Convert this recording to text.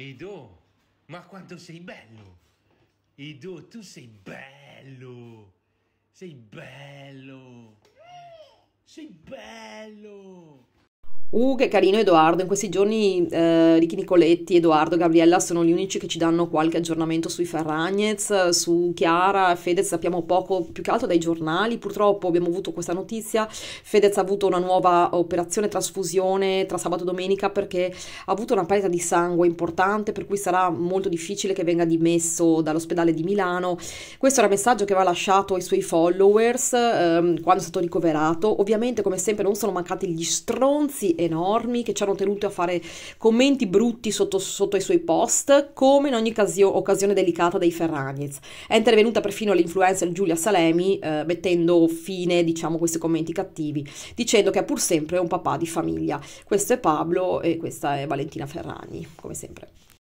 Edo, ma quanto sei bello! Edo, tu sei bello! Sei bello! Sei bello! Uh, che carino Edoardo, in questi giorni eh, Ricky Nicoletti, Edoardo, Gabriella sono gli unici che ci danno qualche aggiornamento sui Ferragnez, su Chiara, Fedez sappiamo poco, più che altro dai giornali, purtroppo abbiamo avuto questa notizia, Fedez ha avuto una nuova operazione trasfusione tra sabato e domenica perché ha avuto una perdita di sangue importante per cui sarà molto difficile che venga dimesso dall'ospedale di Milano, questo era il messaggio che aveva lasciato ai suoi followers ehm, quando è stato ricoverato, ovviamente come sempre non sono mancati gli stronzi enormi che ci hanno tenuto a fare commenti brutti sotto, sotto i suoi post, come in ogni casio, occasione delicata dei Ferragnez. È intervenuta perfino l'influencer Giulia Salemi eh, mettendo fine, diciamo, a questi commenti cattivi, dicendo che è pur sempre un papà di famiglia. Questo è Pablo e questa è Valentina Ferragni, come sempre.